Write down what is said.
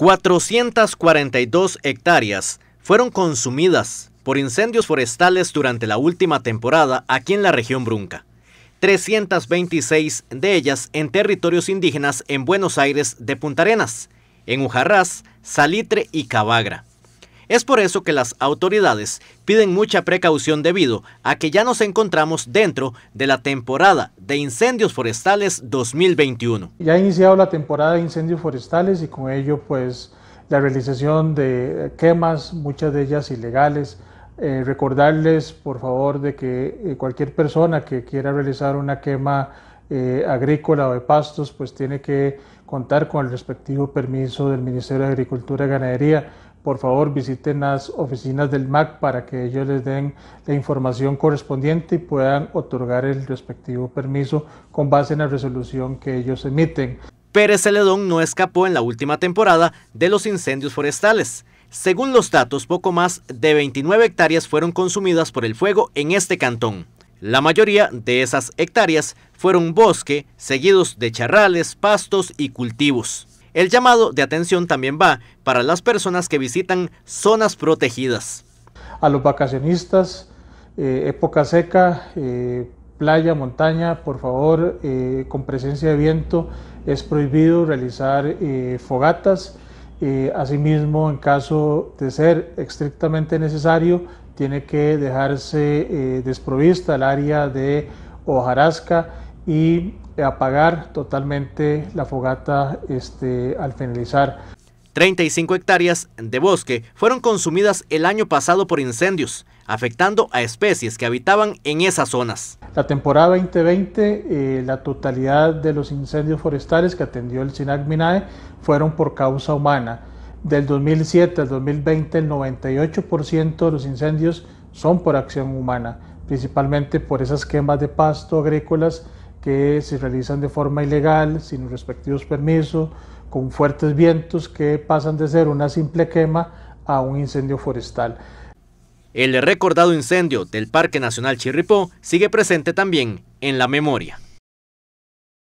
442 hectáreas fueron consumidas por incendios forestales durante la última temporada aquí en la región Brunca. 326 de ellas en territorios indígenas en Buenos Aires de Punta Arenas, en Ujarrás, Salitre y Cavagra. Es por eso que las autoridades piden mucha precaución debido a que ya nos encontramos dentro de la temporada de incendios forestales 2021. Ya ha iniciado la temporada de incendios forestales y con ello pues la realización de quemas, muchas de ellas ilegales. Eh, recordarles por favor de que eh, cualquier persona que quiera realizar una quema eh, agrícola o de pastos pues tiene que contar con el respectivo permiso del Ministerio de Agricultura y Ganadería por favor visiten las oficinas del MAC para que ellos les den la información correspondiente y puedan otorgar el respectivo permiso con base en la resolución que ellos emiten. Pérez Celedón no escapó en la última temporada de los incendios forestales. Según los datos, poco más de 29 hectáreas fueron consumidas por el fuego en este cantón. La mayoría de esas hectáreas fueron bosque, seguidos de charrales, pastos y cultivos. El llamado de atención también va para las personas que visitan zonas protegidas. A los vacacionistas, eh, época seca, eh, playa, montaña, por favor, eh, con presencia de viento, es prohibido realizar fogatas. asimismo, en caso de ser estrictamente necesario, tiene que dejarse desprovista el área de hojarasca y apagar totalmente la fogata este, al finalizar. 35 hectáreas de bosque fueron consumidas el año pasado por incendios, afectando a especies que habitaban en esas zonas. La temporada 2020, eh, la totalidad de los incendios forestales que atendió el SINAC MINAE fueron por causa humana. Del 2007 al 2020, el 98% de los incendios son por acción humana, principalmente por esas quemas de pasto agrícolas que se realizan de forma ilegal, sin respectivos permisos, con fuertes vientos que pasan de ser una simple quema a un incendio forestal. El recordado incendio del Parque Nacional Chirripó sigue presente también en la memoria.